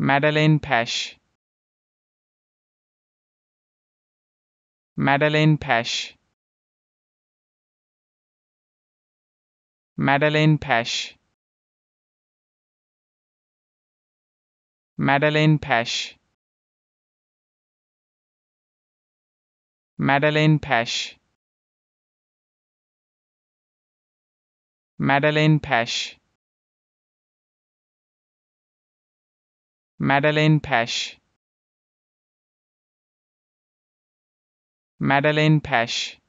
Madeleine Pesh. Madeleine Pesh. Madeleine Pesh. Madeleine Pesh. Madeleine Pesh. Madeleine Pesh. Madeleine Pesh. Madeleine Pesh.